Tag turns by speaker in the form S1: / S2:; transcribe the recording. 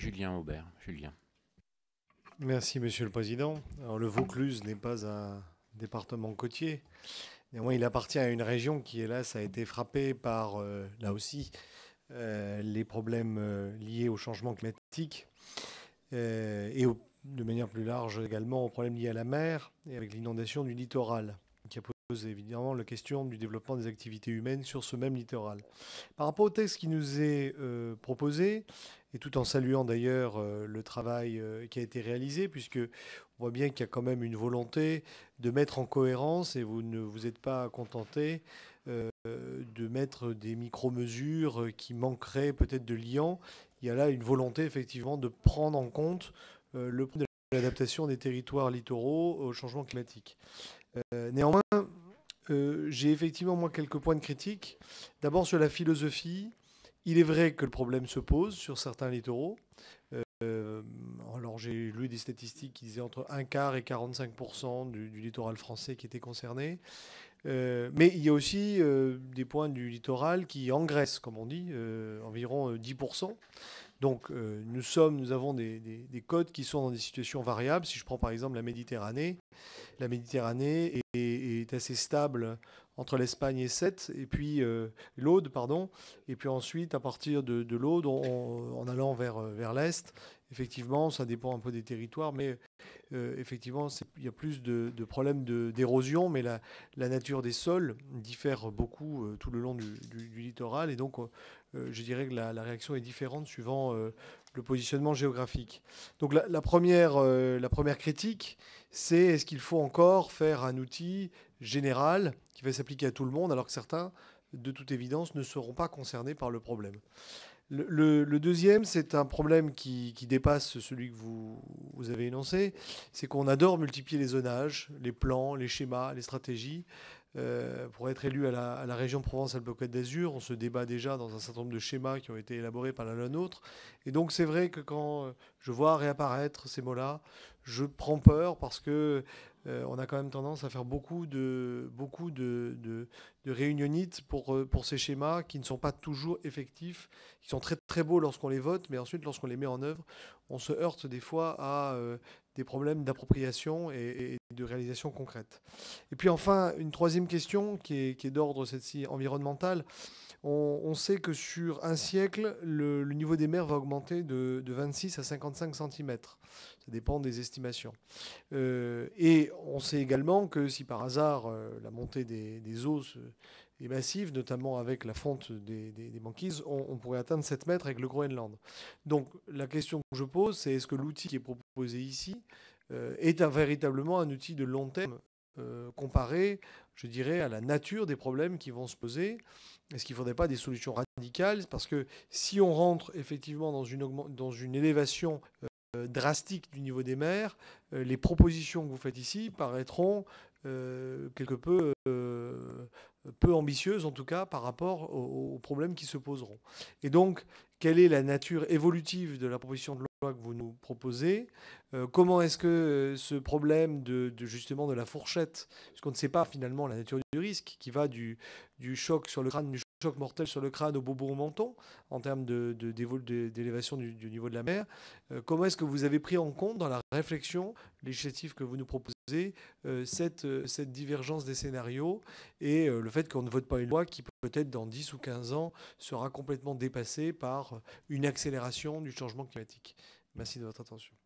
S1: Julien Aubert. Julien. Merci, Monsieur le Président. le Vaucluse n'est pas un département côtier. Néanmoins, il appartient à une région qui, hélas, a été frappée par, euh, là aussi, euh, les problèmes euh, liés au changement climatique et de manière plus large également aux problèmes liés à la mer et avec l'inondation du littoral évidemment la question du développement des activités humaines sur ce même littoral. Par rapport au texte qui nous est euh, proposé, et tout en saluant d'ailleurs euh, le travail euh, qui a été réalisé, puisque on voit bien qu'il y a quand même une volonté de mettre en cohérence, et vous ne vous êtes pas contenté de mettre des micro-mesures qui manqueraient peut-être de liant. Il y a là une volonté effectivement de prendre en compte le l'adaptation des territoires littoraux au changement climatique. néanmoins, euh, j'ai effectivement moi quelques points de critique. D'abord sur la philosophie. Il est vrai que le problème se pose sur certains littoraux. Euh, alors j'ai lu des statistiques qui disaient entre un quart et 45% du, du littoral français qui était concerné. Euh, mais il y a aussi des points du littoral qui engraissent, comme on dit, environ 10%. Donc euh, nous sommes, nous avons des, des, codes qui sont dans des situations variables. Si je prends par exemple la Méditerranée, la Méditerranée est assez stable entre l'Espagne et et puis euh, l'Aude, pardon. Et puis ensuite, à partir de, l'Aude, en allant vers, euh, vers l'Est, effectivement, ça dépend un peu des territoires, mais euh, effectivement, il y a plus de, de problèmes d'érosion, mais la, nature des sols diffère beaucoup tout le long du, littoral, et donc je dirais que la, réaction est différente suivant le positionnement géographique. Donc la, première, euh, la première critique, c'est est-ce qu'il faut encore faire un outil général qui va s'appliquer à tout le monde alors que certains, de toute évidence, ne seront pas concernés par le problème. Le, deuxième, c'est un problème qui, dépasse celui que vous, vous avez énoncé, c'est qu'on adore multiplier les zonages, les plans, les schémas, les stratégies. Euh, pour être élu à la, région Provence-Alpes-Côte d'Azur. On se débat déjà dans un certain nombre de schémas qui ont été élaborés par la nôtre. Et donc c'est vrai que quand je vois réapparaître ces mots-là, je prends peur parce que euh, on a quand même tendance à faire beaucoup de, beaucoup de, de, réunionites pour, euh, pour ces schémas qui ne sont pas toujours effectifs, qui sont très, très beaux lorsqu'on les vote, mais ensuite lorsqu'on les met en œuvre, on se heurte des fois à euh, des problèmes d'appropriation et, de réalisation concrète. Et puis enfin, une troisième question qui est, d'ordre cette ci On, sait que sur un siècle, le, niveau des mers va augmenter de, de 26 à 55 cm. Ça dépend des estimations. Euh, et on sait également que si par hasard euh, la montée des, des eaux est massive, notamment avec la fonte des, banquises, on, pourrait atteindre 7 mètres avec le Groenland. Donc la question que je pose, c'est est-ce que l'outil qui est proposé ici euh, est véritablement un outil de long terme comparé, je dirais, à la nature des problèmes qui vont se poser Est-ce qu'il ne faudrait pas des solutions radicales Parce que si on rentre effectivement dans une, dans une élévation euh, drastique du niveau des maires, euh, les propositions que vous faites ici paraîtront euh, quelque peu peu ambitieuses en tout cas par rapport aux, aux, problèmes qui se poseront. Et donc, quelle est la nature évolutive de la proposition de loi que vous nous proposez euh, comment est-ce que euh, ce problème de, justement de la fourchette, puisqu'on ne sait pas finalement la nature du risque, qui va du, du choc sur le crâne, du choc mortel sur le crâne au bobo au menton, en termes d'élévation de, de, du, du, niveau de la mer, euh, comment est-ce que vous avez pris en compte dans la réflexion législative que vous nous proposez cette, cette divergence des scénarios et le fait qu'on ne vote pas une loi qui peut-être dans 10 ou 15 ans sera complètement dépassée par une accélération du changement climatique Merci de votre attention.